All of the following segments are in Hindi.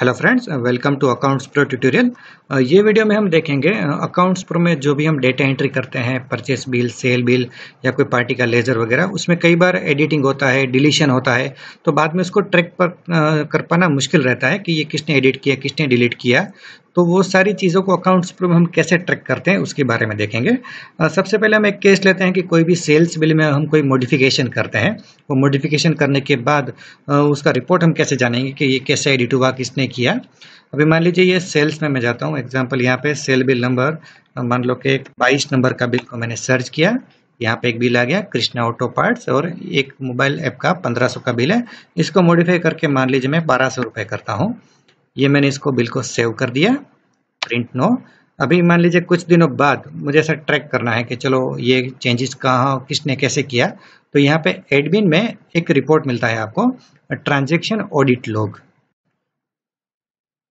hello friends welcome to Accounts Pro tutorial ये वीडियो में हम देखेंगे अकाउंट्स uh, प्रो में जो भी हम डेटा एंट्री करते हैं परचेस बिल सेल बिल या कोई पार्टी का लेजर वगैरह उसमें कई बार एडिटिंग होता है डिलीशन होता है तो बाद में उसको ट्रैक पर uh, कर पाना मुश्किल रहता है कि ये किसने एडिट किया किसने डिलीट किया तो वो सारी चीज़ों को अकाउंट्स पर हम कैसे ट्रैक करते हैं उसके बारे में देखेंगे सबसे पहले हम एक केस लेते हैं कि कोई भी सेल्स बिल में हम कोई मॉडिफिकेशन करते हैं वो मॉडिफिकेशन करने के बाद उसका रिपोर्ट हम कैसे जानेंगे कि ये कैसे एडिट हुआ किसने किया अभी मान लीजिए ये सेल्स में मैं जाता हूँ एग्जाम्पल यहाँ पर सेल बिल नंबर मान लो कि बाईस नंबर का बिल को मैंने सर्च किया यहाँ पे एक बिल आ गया कृष्णा ऑटो पार्ट्स और एक मोबाइल ऐप का पंद्रह सौ का बिल है इसको मॉडिफाई करके मान लीजिए मैं बारह सौ रुपये करता हूँ ये मैंने इसको बिल को सेव कर दिया प्रिंट नो अभी मान लीजिए कुछ दिनों बाद मुझे ऐसा ट्रैक करना है कि चलो ये चेंजेस कहाँ किसने कैसे किया तो यहाँ पे एडमिन में एक रिपोर्ट मिलता है आपको ट्रांजेक्शन ऑडिट लॉग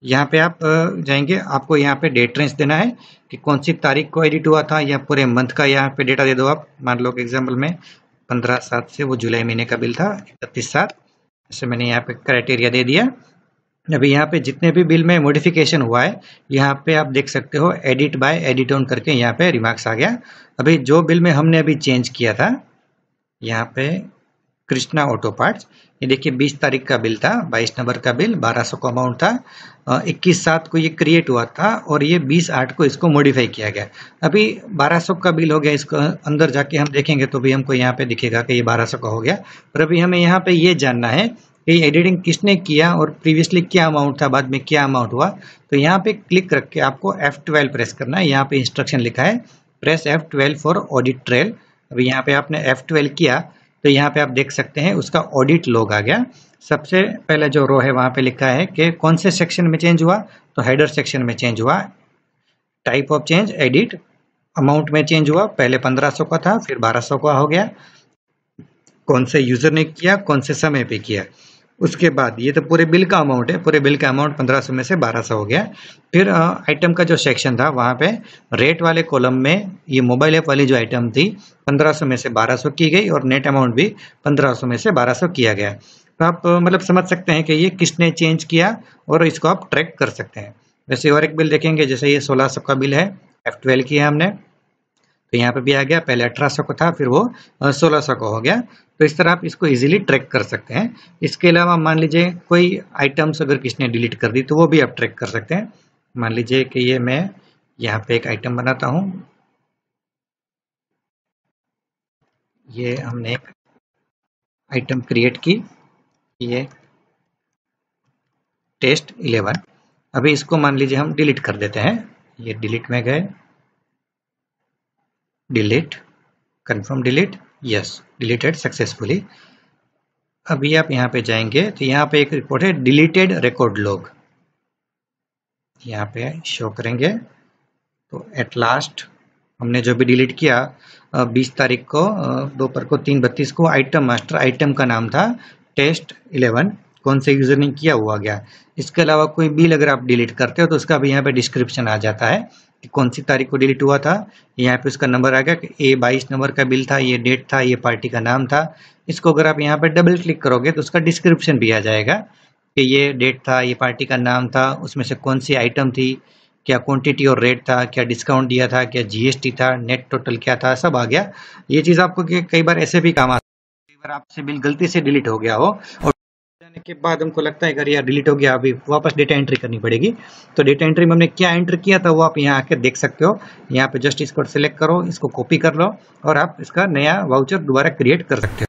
यहाँ पे आप जाएंगे आपको यहाँ पे डेट रेंज देना है कि कौन सी तारीख को एडिट हुआ था या पूरे मंथ का यहाँ पे डेटा दे दो आप मान लो एग्जाम्पल में पंद्रह सात से वो जुलाई महीने का बिल था इकतीस सात ऐसे मैंने यहाँ पे क्राइटेरिया दे दिया अभी यहाँ पे जितने भी बिल में मॉडिफिकेशन हुआ है यहाँ पे आप देख सकते हो एडिट बाय एडिट ऑन करके यहाँ पे रिमार्क्स आ गया अभी जो बिल में हमने अभी चेंज किया था यहाँ पे कृष्णा ऑटो पार्ट्स ये देखिए 20 तारीख का बिल था 22 नंबर का बिल 1200 का अमाउंट था 21 सात को ये क्रिएट हुआ था और ये 20 आठ को इसको मॉडिफाई किया गया अभी 1200 का बिल हो गया इसको अंदर जाके हम देखेंगे तो भी हमको यहाँ पे दिखेगा कि ये 1200 का हो गया पर अभी हमें यहाँ पे ये जानना है ये एडिटिंग किसने किया और प्रीवियसली क्या अमाउंट था बाद में क्या अमाउंट हुआ तो यहाँ पे क्लिक करके आपको F12 प्रेस करना है यहाँ पे इंस्ट्रक्शन लिखा है press F12 for audit trail अभी यहाँ पे आपने F12 किया तो यहाँ पे आप देख सकते हैं उसका ऑडिट लॉग आ गया सबसे पहले जो रो है वहाँ पे लिखा है कि कौन से सेक्शन में चेंज हुआ तो हेडर सेक्शन में चेंज हुआ type of change edit amount में चेंज हुआ पहले 1500 का था फिर 1200 का हो गया कौन से यूज़र ने किया कौन से समय पे किया उसके बाद ये तो पूरे बिल का अमाउंट है पूरे बिल का अमाउंट पंद्रह सौ में से बारह सौ हो गया फिर आइटम का जो सेक्शन था वहाँ पे रेट वाले कॉलम में ये मोबाइल ऐप वाली जो आइटम थी पंद्रह सौ में से बारह सौ की गई और नेट अमाउंट भी पंद्रह सौ में से बारह सौ किया गया तो आप मतलब समझ सकते हैं कि ये किसने चेंज किया और इसको आप ट्रैक कर सकते हैं वैसे और एक बिल देखेंगे जैसे ये सोलह सौ का बिल है एफ ट्वेल्व की है हमने तो यहाँ पे भी आ गया पहले अठारह सौ को था फिर वो सोलह सौ को हो गया तो इस तरह आप इसको इजीली ट्रैक कर सकते हैं इसके अलावा मान लीजिए कोई आइटम्स अगर किसी ने डिलीट कर दी तो वो भी आप ट्रैक कर सकते हैं मान लीजिए कि ये मैं यहाँ पे एक आइटम बनाता हूँ ये हमने एक आइटम क्रिएट की ये टेस्ट इलेवन अभी इसको मान लीजिए हम डिलीट कर देते हैं ये डिलीट में गए delete confirm delete yes deleted successfully अभी आप यहाँ पे जाएंगे तो यहाँ पे एक रिपोर्ट है डिलीटेड रिकॉर्ड लॉग यहाँ पे शो करेंगे तो एट लास्ट हमने जो भी डिलीट किया 20 तारीख को दोपहर को तीन बत्तीस को आइटम मास्टर आइटम का नाम था टेस्ट कौन से यूज़र ने किया हुआ गया इसके अलावा कोई बिल अगर आप डिलीट करते हो तो उसका भी यहाँ पे डिस्क्रिप्शन आ जाता है कि कौन सी तारीख को डिलीट हुआ था यहाँ पे उसका नंबर आ गया कि ए बाईस नंबर का बिल था ये डेट था ये पार्टी का नाम था इसको अगर आप यहाँ पे डबल क्लिक करोगे तो उसका डिस्क्रिप्शन भी आ जाएगा कि ये डेट था ये पार्टी का नाम था उसमें से कौन सी आइटम थी क्या क्वांटिटी और रेट था क्या डिस्काउंट दिया था क्या जीएसटी था नेट टोटल क्या था सब आ गया ये चीज़ आपको कई बार ऐसे भी काम आ सकता है कई बार आपसे बिल गलती से डिलीट हो गया हो और करने के बाद हमको लगता है अगर यार डिलीट हो गया अभी वापस डेटा एंट्री करनी पड़ेगी तो डेटा एंट्री में हमने क्या एंटर किया था वो आप यहाँ आके देख सकते हो यहाँ पे जस्ट इसको सिलेक्ट करो इसको कॉपी कर लो और आप इसका नया वाउचर दोबारा क्रिएट कर सकते हो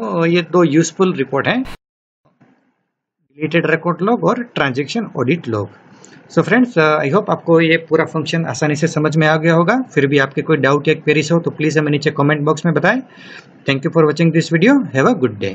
तो ये दो यूजफुल रिपोर्ट हैं डिलीटेड रिकॉर्ड लॉग और transaction audit log so friends I hope आपको ये पूरा फंक्शन आसानी से समझ में आ गया होगा फिर भी आपके कोई डाउट या क्वेरीज हो तो प्लीज़ हमें नीचे कमेंट बॉक्स में बताएं thank you for watching this video have a good day